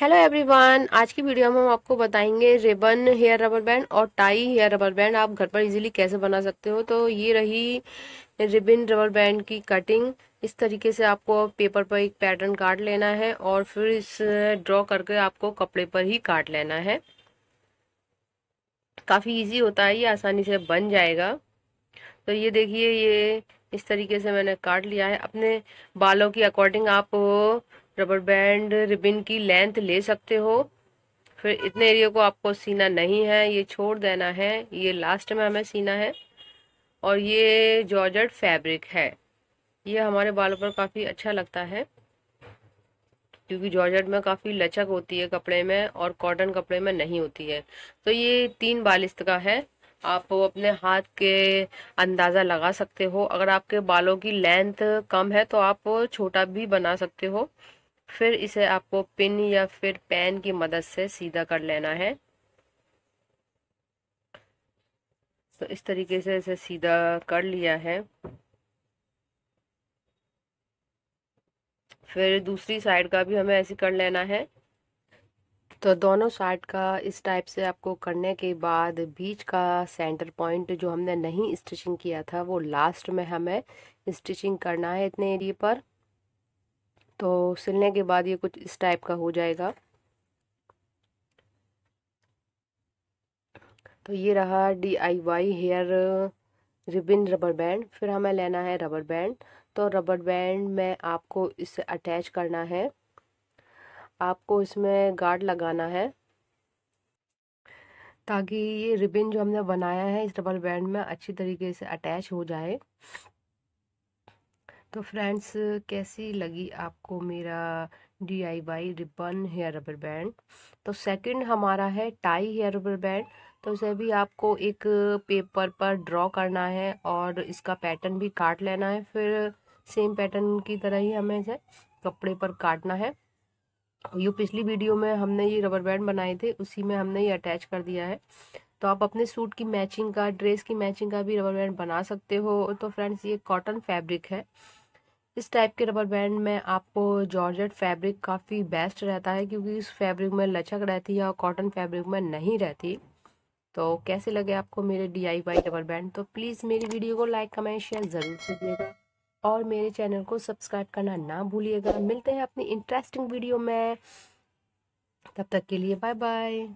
hello everyone आज की video में हम आपको बताएंगे रिबन हेयर रबर बैंड और टाई हेयर रबर बैंड आप घर पर इजीली कैसे बना सकते हो तो ये रही रिबन रबर बैंड की कटिंग इस तरीके से आपको पेपर पर एक पैटर्न काट लेना है और फिर इस ड्रॉ करके आपको कपड़े पर ही काट लेना है काफ़ी इजी होता है ये आसानी से बन जाएगा तो ये देखिए ये इस तरीके से मैंने काट लिया है अपने बालों की अकॉर्डिंग आप रबर बैंड रिबिन की लेंथ ले सकते हो फिर इतने एरिया को आपको सीना नहीं है ये छोड़ देना है ये लास्ट में हमें सीना है और ये जॉर्जट फैब्रिक है ये हमारे बालों पर काफ़ी अच्छा लगता है क्योंकि जॉर्जट में काफ़ी लचक होती है कपड़े में और कॉटन कपड़े में नहीं होती है तो ये तीन बालिस्त का है आप अपने हाथ के अंदाज़ा लगा सकते हो अगर आपके बालों की लेंथ कम है तो आप छोटा भी बना सकते हो फिर इसे आपको पिन या फिर पेन की मदद से सीधा कर लेना है तो इस तरीके से इसे सीधा कर लिया है फिर दूसरी साइड का भी हमें ऐसे कर लेना है तो दोनों साइड का इस टाइप से आपको करने के बाद बीच का सेंटर पॉइंट जो हमने नहीं स्टिचिंग किया था वो लास्ट में हमें स्टिचिंग करना है इतने एरिए पर तो सिलने के बाद ये कुछ इस टाइप का हो जाएगा तो ये रहा D I Y hair ribbon rubber band फिर हमें लेना है रबर बैंड तो रबर बैंड में आपको इसे अटैच करना है आपको इसमें गार्ड लगाना है ताकि ये रिबिन जो हमने बनाया है इस रबर बैंड में अच्छी तरीके से अटैच हो जाए तो फ्रेंड्स कैसी लगी आपको मेरा D I Y ribbon hair rubber band तो सेकंड हमारा है टाई हेयर रबर बैंड तो उसे भी आपको एक पेपर पर ड्रॉ करना है और इसका पैटर्न भी काट लेना है फिर सेम पैटर्न की तरह ही हमें इसे कपड़े पर काटना है ये पिछली वीडियो में हमने ये रबर बैंड बनाए थे उसी में हमने ये अटैच कर दिया है तो आप अपने सूट की मैचिंग का ड्रेस की मैचिंग का भी रबर बैंड बना सकते हो तो फ्रेंड्स ये कॉटन फैब्रिक है इस टाइप के रबर बैंड में आपको जॉर्जेट फैब्रिक काफ़ी बेस्ट रहता है क्योंकि इस फैब्रिक में लचक रहती है और कॉटन फैब्रिक में नहीं रहती तो कैसे लगे आपको मेरे D I Y rubber band तो प्लीज़ मेरी वीडियो को लाइक कमेंट शेयर ज़रूर कीजिएगा और मेरे चैनल को सब्सक्राइब करना ना भूलिएगा मिलते हैं अपनी इंटरेस्टिंग वीडियो में तब तक के लिए बाय बाय